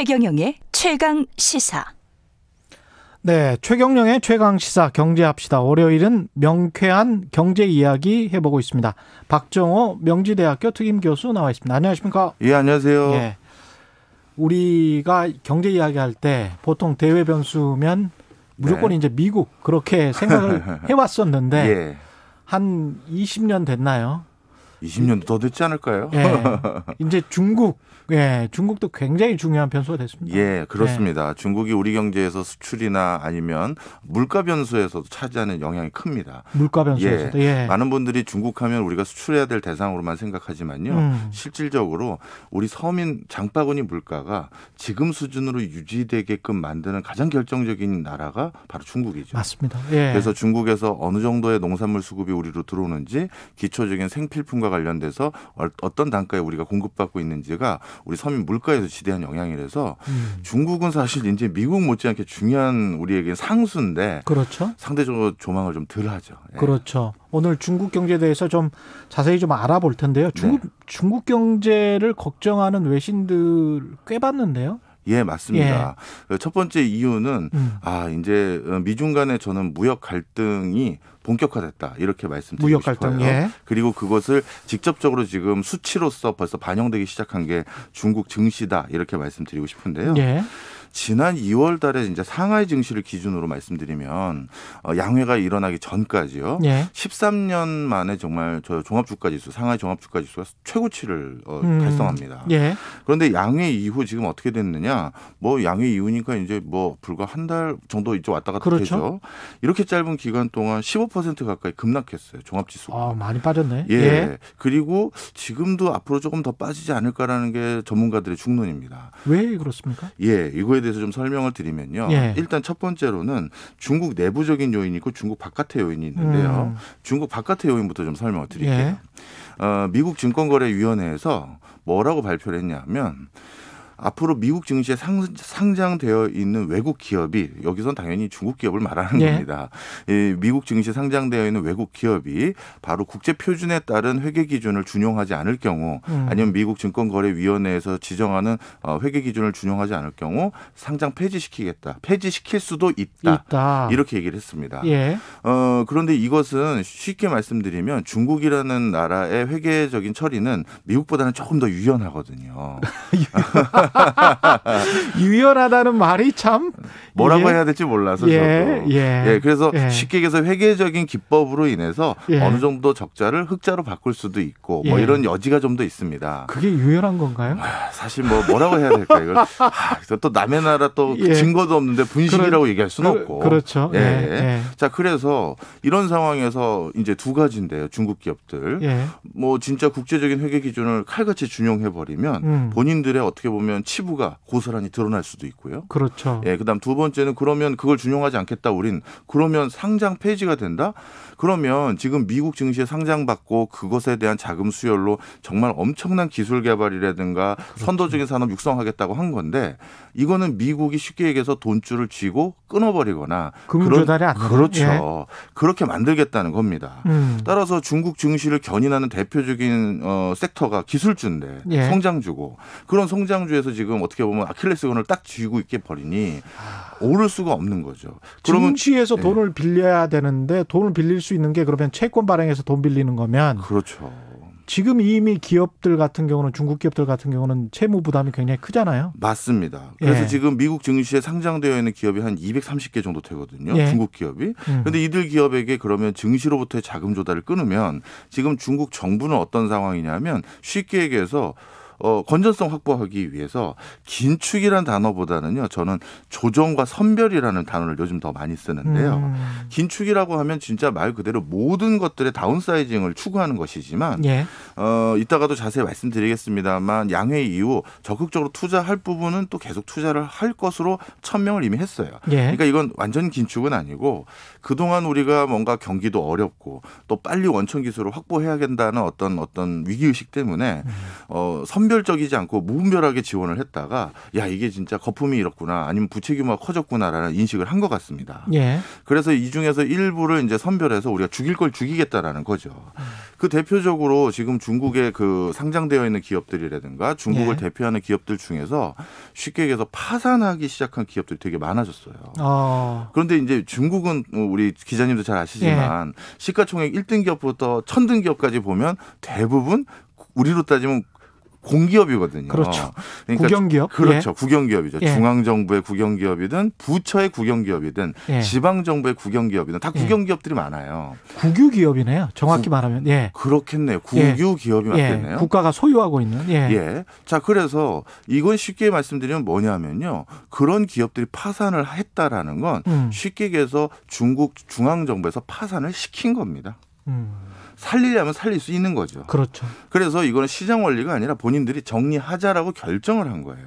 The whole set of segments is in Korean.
최경영의 최강 시사. 네, 최경령의 최강 시사 경제합시다. 월요일은 명쾌한 경제 이야기 해보고 있습니다. 박정호 명지대학교 특임 교수 나와 있습니다. 안녕하십니까? 예, 안녕하세요. 예, 우리가 경제 이야기할 때 보통 대외 변수면 무조건 네. 이제 미국 그렇게 생각을 해왔었는데 예. 한 20년 됐나요? 20년도 더 됐지 않을까요? 예. 이제 중국, 예, 중국도 굉장히 중요한 변수가 됐습니다. 예, 그렇습니다. 예. 중국이 우리 경제에서 수출이나 아니면 물가 변수에서도 차지하는 영향이 큽니다. 물가 변수에서도 예. 예. 많은 분들이 중국하면 우리가 수출해야 될 대상으로만 생각하지만요. 음. 실질적으로 우리 서민 장바구니 물가가 지금 수준으로 유지되게끔 만드는 가장 결정적인 나라가 바로 중국이죠. 맞습니다. 예. 그래서 중국에서 어느 정도의 농산물 수급이 우리로 들어오는지 기초적인 생필품과 관련돼서 어떤 단가에 우리가 공급받고 있는지가 우리 서민 물가에서 지대한 영향이라서 음. 중국은 사실 이제 미국 못지않게 중요한 우리에게 상수인데 그렇죠. 상대적으로 조망을 좀 덜 하죠. 예. 그렇죠. 오늘 중국 경제에 대해서 좀 자세히 좀 알아볼 텐데요. 중국 네. 중국 경제를 걱정하는 외신들 꽤 봤는데요. 예, 맞습니다. 예. 그 첫 번째 이유는 음. 아, 이제 어, 미중 간의 저는 무역 갈등이 본격화됐다 이렇게 말씀드리고 무역 갈등, 싶어요. 예. 그리고 그것을 직접적으로 지금 수치로서 벌써 반영되기 시작한 게 중국 증시다 이렇게 말씀드리고 싶은데요. 예. 지난 2월 달에 이제 상하이 증시를 기준으로 말씀드리면 어, 양회가 일어나기 전까지요. 예. 13년 만에 정말 저 종합주가지수 상하이 종합주가지수가 최고치를 어, 음. 달성합니다. 예. 그런데 양회 이후 지금 어떻게 됐느냐? 뭐 양회 이후니까 이제 뭐 불과 한 달 정도 이제 왔다 갔다 그렇죠? 되죠. 이렇게 짧은 기간 동안 15% 가까이 급락했어요. 종합지수가. 아, 많이 빠졌네. 예. 예. 그리고 지금도 앞으로 조금 더 빠지지 않을까라는 게 전문가들의 중론입니다. 왜 그렇습니까? 예, 이거에 요거에 대해서 좀 설명을 드리면요. 예. 일단 첫 번째로는 중국 내부적인 요인이 있고 중국 바깥의 요인이 있는데요. 음. 중국 바깥의 요인부터 좀 설명을 드릴게요. 예. 어, 미국 증권거래위원회에서 뭐라고 발표를 했냐면 앞으로 미국 증시에 상, 장되어 있는 외국 기업이 여기선 당연히 중국 기업을 말하는 예. 겁니다. 이 미국 증시에 상장되어 있는 외국 기업이 바로 국제 표준에 따른 회계 기준을 준용하지 않을 경우 음. 아니면 미국 증권거래위원회에서 지정하는 어, 회계 기준을 준용하지 않을 경우 상장 폐지시키겠다. 폐지시킬 수도 있다. 있다. 이렇게 얘기를 했습니다. 예. 어, 그런데 이것은 쉽게 말씀드리면 중국이라는 나라의 회계적인 처리는 미국보다는 조금 더 유연하거든요. 유연하다는 말이 참 뭐라고 예. 해야 될지 몰라서 예. 저도 예, 예. 그래서 예. 쉽게 얘기해서 회계적인 기법으로 인해서 예. 어느 정도 적자를 흑자로 바꿀 수도 있고 뭐 예. 이런 여지가 좀 더 있습니다. 그게 유연한 건가요? 아, 사실 뭐 뭐라고 해야 될까 이걸 아, 또 남의 나라 또 증거도 없는데 분식이라고 그러, 얘기할 수는 그, 없고 그렇죠. 예. 자 그래서 이런 상황에서 이제 두 가지인데요 중국 기업들 뭐 진짜 국제적인 회계 기준을 칼같이 준용해 버리면 음. 본인들의 어떻게 보면 되면 치부가 고스란히 드러날 수도 있고요. 그렇죠. 예, 그다음 두 번째는 그러면 그걸 준용하지 않겠다. 우린 그러면 상장 폐지가 된다. 그러면 지금 미국 증시에 상장받고 그것에 대한 자금 수혈로 정말 엄청난 기술 개발이라든가 그렇죠. 선도적인 산업 육성하겠다고 한 건데 이거는 미국이 쉽게 얘기해서 돈줄을 쥐고 끊어버리거나 그런 그렇죠. 예. 그렇게 만들겠다는 겁니다. 음. 따라서 중국 증시를 견인하는 대표적인 어, 섹터가 기술주인데 예. 성장주고 그런 성장주에 상태에서 지금 어떻게 보면 아킬레스건을 딱 쥐고 있게 버리니 오를 수가 없는 거죠. 그러면 증시에서 예. 돈을 빌려야 되는데 돈을 빌릴 수 있는 게 그러면 채권 발행해서 돈 빌리는 거면 그렇죠. 지금 이미 기업들 같은 경우는 중국 기업들 같은 경우는 채무 부담이 굉장히 크잖아요. 맞습니다. 그래서 예. 지금 미국 증시에 상장되어 있는 기업이 한 230개 정도 되거든요. 예. 중국 기업이. 그런데 음. 이들 기업에게 그러면 증시로부터의 자금 조달을 끊으면 지금 중국 정부는 어떤 상황이냐면 쉽게 얘기해서 어, 건전성 확보하기 위해서 긴축이란 단어보다는요, 저는 조정과 선별이라는 단어를 요즘 더 많이 쓰는데요. 음. 긴축이라고 하면 진짜 말 그대로 모든 것들의 다운사이징을 추구하는 것이지만, 예. 어, 이따가도 자세히 말씀드리겠습니다만, 양회 이후 적극적으로 투자할 부분은 또 계속 투자를 할 것으로 천명을 이미 했어요. 예. 그러니까 이건 완전 긴축은 아니고, 그동안 우리가 뭔가 경기도 어렵고, 또 빨리 원천 기술을 확보해야 된다는 어떤 어떤 위기의식 때문에, 음. 어, 선별 선별적이지 않고 무분별하게 지원을 했다가 야 이게 진짜 거품이 이렇구나 아니면 부채 규모가 커졌구나라는 인식을 한 것 같습니다. 예. 그래서 이 중에서 일부를 이제 선별해서 우리가 죽일 걸 죽이겠다라는 거죠. 그 대표적으로 지금 중국에그 상장되어 있는 기업들이라든가 중국을 예. 대표하는 기업들 중에서 쉽게 얘기해서 파산하기 시작한 기업들이 되게 많아졌어요. 어. 그런데 이제 중국은 뭐 우리 기자님도 잘 아시지만 예. 시가총액 1등 기업부터 1000등 기업까지 보면 대부분 우리로 따지면 공기업이거든요. 그렇죠. 그러니까 국영기업. 그렇죠. 예. 국영기업이죠. 예. 중앙정부의 국영기업이든 부처의 국영기업이든 예. 지방정부의 국영기업이든 다 예. 국영기업들이 많아요. 국유기업이네요. 정확히 구, 말하면. 예. 그렇겠네요. 예. 국유기업이 예. 맞겠네요. 국가가 소유하고 있는. 예. 자, 그래서 이건 쉽게 말씀드리면 뭐냐면요. 그런 기업들이 파산을 했다라는 건 음. 쉽게 얘기해서 중국 중앙정부에서 파산을 시킨 겁니다. 음. 살리려면 살릴 수 있는 거죠. 그렇죠. 그래서 이거는 시장 원리가 아니라 본인들이 정리하자라고 결정을 한 거예요.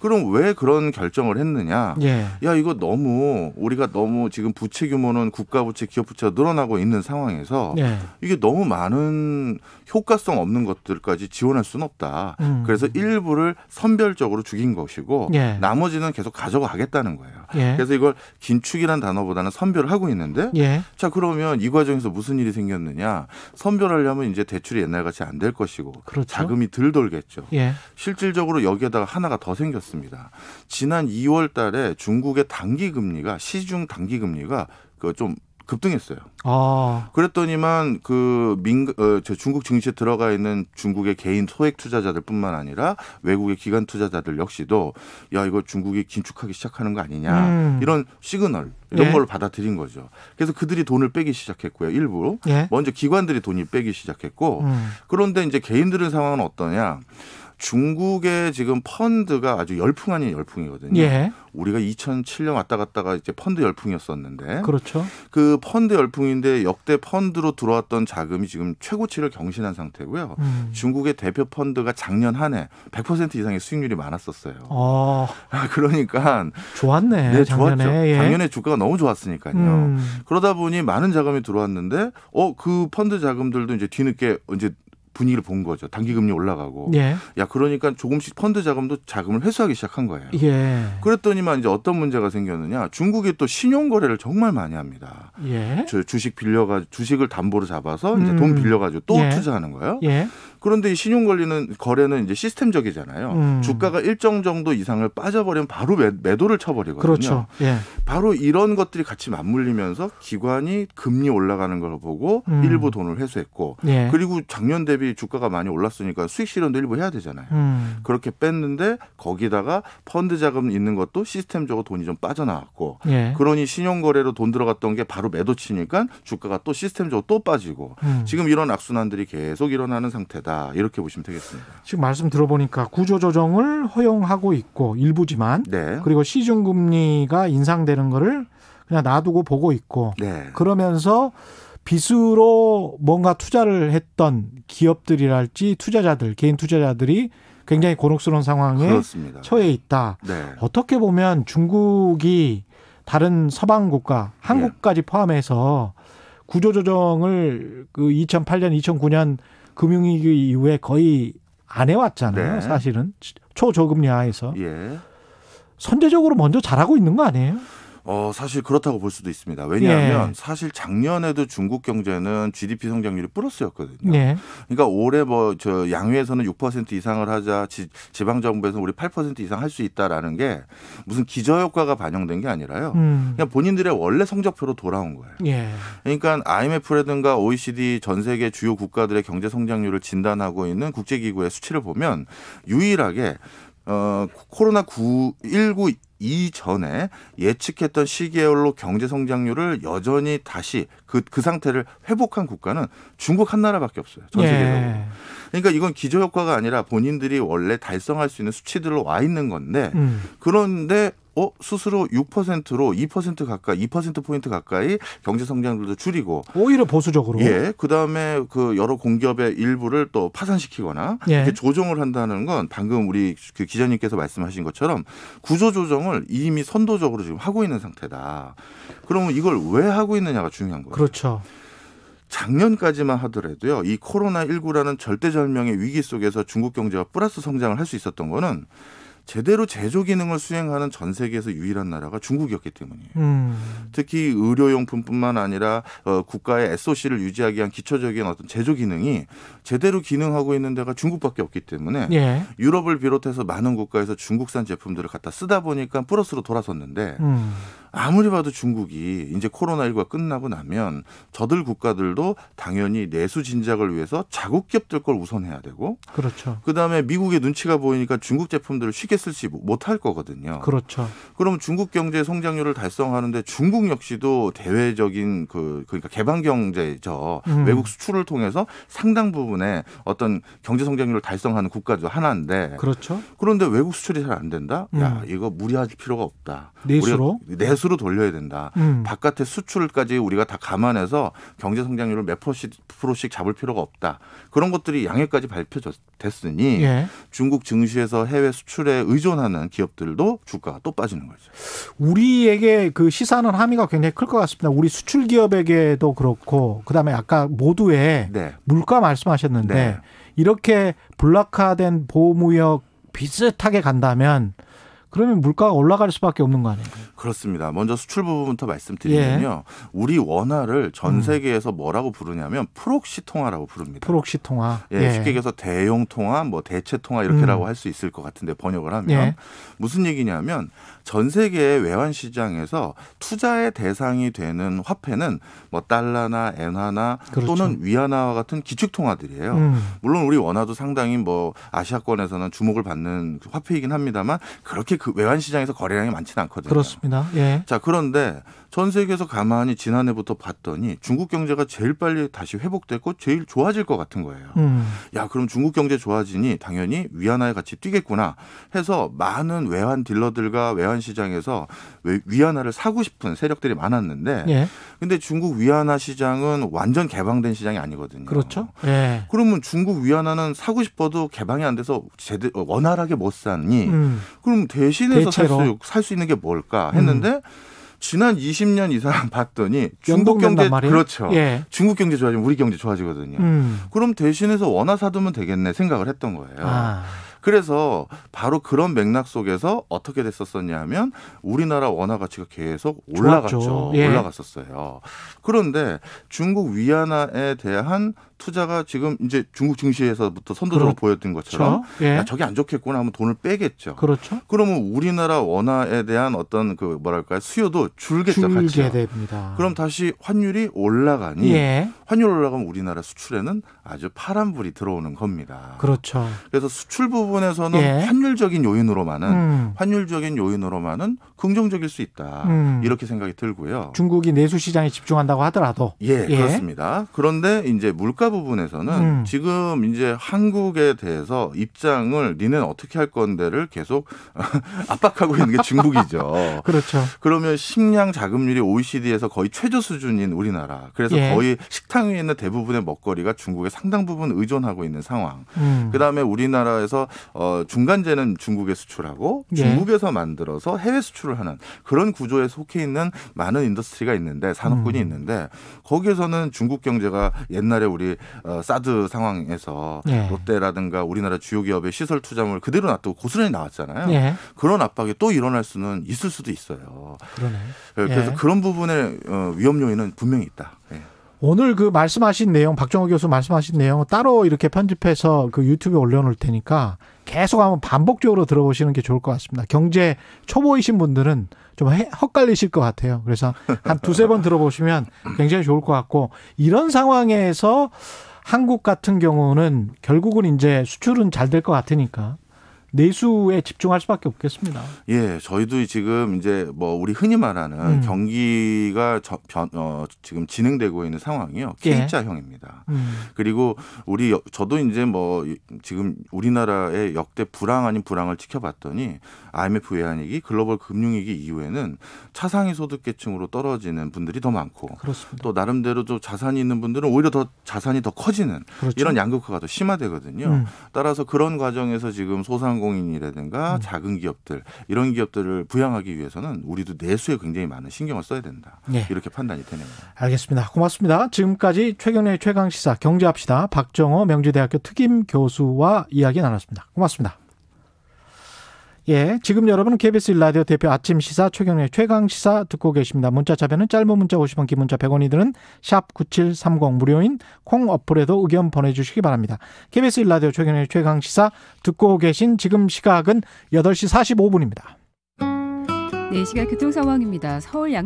그럼 왜 그런 결정을 했느냐? 예. 야 이거 너무 우리가 너무 지금 부채 규모는 국가 부채, 기업 부채가 늘어나고 있는 상황에서 예. 이게 너무 많은 효과성 없는 것들까지 지원할 수는 없다. 음. 그래서 일부를 선별적으로 죽인 것이고 예. 나머지는 계속 가져가겠다는 거예요. 예. 그래서 이걸 긴축이란 단어보다는 선별을 하고 있는데 예. 자 그러면 이 과정에서 무슨 일이 생겼느냐? 선별하려면 이제 대출이 옛날같이 안 될 것이고 그렇죠. 자금이 덜 돌겠죠. 예. 실질적으로 여기에다가 하나가 더 생겼습니다. 지난 2월 달에 중국의 단기 금리가 시중 단기 금리가 그좀 급등했어요. 아. 그랬더니만 그 민, 어, 저 중국 증시에 들어가 있는 중국의 개인 소액 투자자들뿐만 아니라 외국의 기관 투자자들 역시도 야 이거 중국이 긴축하기 시작하는 거 아니냐 음. 이런 시그널 이런 예. 네. 걸 받아들인 거죠. 그래서 그들이 돈을 빼기 시작했고요. 일부 예. 먼저 기관들이 돈이 빼기 시작했고 음. 그런데 이제 개인들은 상황은 어떠냐? 중국의 지금 펀드가 아주 열풍 아닌 열풍이거든요. 예. 우리가 2007년 왔다 갔다가 이제 펀드 열풍이었었는데. 그렇죠. 그 펀드 열풍인데 역대 펀드로 들어왔던 자금이 지금 최고치를 경신한 상태고요. 음. 중국의 대표 펀드가 작년 한 해 100% 이상의 수익률이 많았었어요. 어. 그러니까 좋았네. 네, 작년에. 좋았죠. 예. 작년에 주가가 너무 좋았으니까요. 음. 그러다 보니 많은 자금이 들어왔는데 어 그 펀드 자금들도 이제 뒤늦게 이제 분위기를 본 거죠. 단기 금리 올라가고. 예. 야, 그러니까 조금씩 펀드 자금도 자금을 회수하기 시작한 거예요. 예. 그랬더니만 이제 어떤 문제가 생겼느냐? 중국이 또 신용 거래를 정말 많이 합니다. 예. 주식 빌려 가 주식을 담보로 잡아서 이제 음. 돈 빌려 가지고 또 예. 투자하는 거예요. 예. 그런데 이 신용 관리는 거래는 이제 시스템적이잖아요. 음. 주가가 일정 정도 이상을 빠져버리면 바로 매, 도를 쳐버리거든요. 그렇죠. 예. 바로 이런 것들이 같이 맞물리면서 기관이 금리 올라가는 걸 보고 음. 일부 돈을 회수했고 예. 그리고 작년 대비 주가가 많이 올랐으니까 수익 실현도 일부 해야 되잖아요. 음. 그렇게 뺐는데 거기다가 펀드 자금 있는 것도 시스템적으로 돈이 좀 빠져나왔고 예. 그러니 신용 거래로 돈 들어갔던 게 바로 매도 치니까 주가가 또 시스템적으로 또 빠지고 음. 지금 이런 악순환들이 계속 일어나는 상태다. 있다 이렇게 보시면 되겠습니다. 지금 말씀 들어보니까 구조조정을 허용하고 있고 일부지만 네. 그리고 시중금리가 인상되는 거를 그냥 놔두고 보고 있고 네. 그러면서 빚으로 뭔가 투자를 했던 기업들이랄지 투자자들 개인 투자자들이 굉장히 곤혹스러운 상황에 그렇습니다. 처해 있다. 네. 어떻게 보면 중국이 다른 서방 국가, 한국까지 예. 포함해서 구조조정을 그 2008년, 2009년 금융위기 이후에 거의 안 해왔잖아요. 네. 사실은 초저금리 하에서 예. 선제적으로 먼저 잘하고 있는 거 아니에요? 어, 사실 그렇다고 볼 수도 있습니다. 왜냐하면 예. 사실 작년에도 중국 경제는 GDP 성장률이 플러스였거든요. 예. 그러니까 올해 뭐 저 양회에서는 6% 이상을 하자 지, 방정부에서는 우리 8% 이상 할 수 있다라는 게 무슨 기저효과가 반영된 게 아니라요. 음. 그냥 본인들의 원래 성적표로 돌아온 거예요. 예. 그러니까 IMF라든가 OECD 전 세계 주요 국가들의 경제 성장률을 진단하고 있는 국제기구의 수치를 보면 유일하게 어, 코로나 9, 19 이전에 예측했던 시계열로 경제 성장률을 여전히 다시 그, 그 상태를 회복한 국가는 중국 한 나라밖에 없어요. 전 예. 세계적으로. 예. 그러니까 이건 기저효과가 아니라 본인들이 원래 달성할 수 있는 수치들로 와 있는 건데 음. 그런데 어 스스로 6%로 2% 가까이 2%포인트 가까이 경제 성장률도 줄이고 오히려 보수적으로 예 그다음에 그 여러 공기업의 일부를 또 파산시키거나 예. 이렇게 조정을 한다는 건 방금 우리 그 기자님께서 말씀하신 것처럼 구조 조정을 이미 선도적으로 지금 하고 있는 상태다. 그러면 이걸 왜 하고 있느냐가 중요한 거예요. 그렇죠. 작년까지만 하더라도요, 이 코로나19라는 절대절명의 위기 속에서 중국 경제가 플러스 성장을 할 수 있었던 거는 제대로 제조 기능을 수행하는 전 세계에서 유일한 나라가 중국이었기 때문이에요. 음. 특히 의료용품뿐만 아니라 어, 국가의 SOC를 유지하기 위한 기초적인 어떤 제조 기능이 제대로 기능하고 있는 데가 중국밖에 없기 때문에 예. 유럽을 비롯해서 많은 국가에서 중국산 제품들을 갖다 쓰다 보니까 플러스로 돌아섰는데 음. 아무리 봐도 중국이 이제 코로나19가 끝나고 나면 저들 국가들도 당연히 내수 진작을 위해서 자국 기업들 걸 우선해야 되고 그렇죠. 그다음에 미국의 눈치가 보이니까 중국 제품들을 쉽게 쓸지 못할 거거든요. 그렇죠. 그럼 중국 경제 성장률을 달성하는데 중국 역시도 대외적인 그 그러니까 개방 경제죠. 음. 외국 수출을 통해서 상당 부분의 어떤 경제 성장률을 달성하는 국가도 하나인데 그렇죠. 그런데 외국 수출이 잘 안 된다. 음. 야, 이거 무리할 필요가 없다. 내수로 내수 넷으로 돌려야 된다. 음. 바깥의 수출까지 우리가 다 감안해서 경제 성장률을 몇 프로씩 잡을 필요가 없다. 그런 것들이 양해까지 발표됐으니 예. 중국 증시에서 해외 수출에 의존하는 기업들도 주가가 또 빠지는 거죠. 우리에게 그 시사는 함의가 굉장히 클 것 같습니다. 우리 수출 기업에게도 그렇고 그다음에 아까 모두의 네. 물가 말씀하셨는데 네. 이렇게 블락화된 보호무역 비슷하게 간다면 그러면 물가가 올라갈 수밖에 없는 거 아니에요? 그렇습니다. 먼저 수출 부분부터 말씀드리면요. 예. 우리 원화를 전 음. 세계에서 음. 뭐라고 부르냐면 프록시 통화라고 부릅니다. 프록시 통화. 예, 예. 쉽게 얘기해서 대용 통화, 뭐 대체 통화 이렇게라고 음. 할수 있을 것 같은데 번역을 하면 예. 무슨 얘기냐면 전 세계 외환 시장에서 투자의 대상이 되는 화폐는 뭐 달러나 엔화나 그렇죠. 또는 위안화와 같은 기축 통화들이에요. 음. 물론 우리 원화도 상당히 뭐 아시아권에서는 주목을 받는 화폐이긴 합니다만 그렇게 그 외환 시장에서 거래량이 많지는 않거든요. 그렇습니다. 예. 자 그런데 전 세계에서 가만히 지난해부터 봤더니 중국 경제가 제일 빨리 다시 회복됐고 제일 좋아질 것 같은 거예요. 음. 야, 그럼 중국 경제 좋아지니 당연히 위안화에 같이 뛰겠구나 해서 많은 외환 딜러들과 외환 시장에서 위안화를 사고 싶은 세력들이 많았는데 예. 근데 중국 위안화 시장은 완전 개방된 시장이 아니거든요. 그렇죠. 예. 그러면 중국 위안화는 사고 싶어도 개방이 안 돼서 제대 원활하게 못 사니 음. 그럼 대신해서 살수 살수 살수 있는 게 뭘까 했는데 음. 지난 20년 이상 봤더니 중국 경제 그렇죠. 예. 중국 경제 좋아지면 우리 경제 좋아지거든요. 음. 그럼 대신해서 원화 사두면 되겠네 생각을 했던 거예요. 아. 그래서 바로 그런 맥락 속에서 어떻게 됐었었냐 면 우리나라 원화 가치가 계속 올라갔죠. 예. 올라갔었어요. 그런데 중국 위안화에 대한 투자가 지금 이제 중국 증시에서부터 선도적으로 그렇죠. 보였던 것처럼 예. 야, 저게 안 좋겠구나 하면 돈을 빼겠죠. 그렇죠. 그러면 우리나라 원화에 대한 어떤 그 뭐랄까요 수요도 줄겠죠. 줄게 됩니다. 그럼 다시 환율이 올라가니 예. 환율 올라가면 우리나라 수출에는 아주 파란 불이 들어오는 겁니다. 그렇죠. 그래서 수출 부분 부분에서는 예. 환율적인 요인으로만은 음. 환율적인 요인으로만은 긍정적일 수 있다 음. 이렇게 생각이 들고요. 중국이 내수 시장에 집중한다고 하더라도 예, 예. 그렇습니다. 그런데 이제 물가 부분에서는 음. 지금 이제 한국에 대해서 입장을 니는 어떻게 할 건데를 계속 압박하고 있는 게 중국이죠. 그렇죠. 그러면 식량 자금률이 OECD에서 거의 최저 수준인 우리나라. 그래서 예. 거의 식탁 위에 있는 대부분의 먹거리가 중국에 상당 부분 의존하고 있는 상황. 음. 그다음에 우리나라에서 어, 중간재는 중국에 수출하고 예. 중국에서 만들어서 해외 수출을 하는 그런 구조에 속해 있는 많은 인더스트리가 있는데 산업군이 음. 있는데 거기에서는 중국 경제가 옛날에 우리 어, 사드 상황에서 예. 롯데라든가 우리나라 주요 기업의 시설 투자물 그대로 놔두고 고스란히 나왔잖아요. 예. 그런 압박이 또 일어날 수는 있을 수도 있어요. 그러네. 예, 그래서 예. 그런 부분의 어, 위험 요인은 분명히 있다. 예. 오늘 그 말씀하신 내용 박정호 교수 말씀하신 내용 따로 이렇게 편집해서 그 유튜브에 올려놓을 테니까 계속 한번 반복적으로 들어보시는 게 좋을 것 같습니다. 경제 초보이신 분들은 좀 헛갈리실 것 같아요. 그래서 한 두세 번 들어보시면 굉장히 좋을 것 같고 이런 상황에서 한국 같은 경우는 결국은 이제 수출은 잘 될 것 같으니까 내수에 집중할 수밖에 없겠습니다. 예, 저희도 지금 이제 뭐 우리 흔히 말하는 음. 경기가 저, 변, 어, 지금 진행되고 있는 상황이요. 예. K자형입니다. 예. 음. 그리고 우리 저도 이제 뭐 지금 우리나라의 역대 불황 아닌 불황을 지켜봤더니 IMF 외환위기, 글로벌 금융위기 이후에는 차상위 소득계층으로 떨어지는 분들이 더 많고 그렇습니다. 또 나름대로 좀 자산이 있는 분들은 오히려 더 자산이 더 커지는 그렇죠. 이런 양극화가 더 심화되거든요. 음. 따라서 그런 과정에서 지금 소상공 소상공인이라든가 음. 작은 기업들 이런 기업들을 부양하기 위해서는 우리도 내수에 굉장히 많은 신경을 써야 된다. 네. 이렇게 판단이 되네요. 알겠습니다. 고맙습니다. 지금까지 최경래의 최강 시사 경제합시다 박정호 명지대학교 특임 교수와 이야기 나눴습니다. 고맙습니다. 예, 지금 여러분은 KBS 1라디오 대표 아침 시사 최경의 최강 시사 듣고 계십니다. 문자 자변은 짧은 문자 50원, 긴 문자 100원이 드는 샵9730 무료인 콩 어플에도 의견 보내주시기 바랍니다. KBS 1라디오 최경의 최강 시사 듣고 계신 지금 시각은 8시 45분입니다. 네, 시각 교통 상황입니다. 서울 양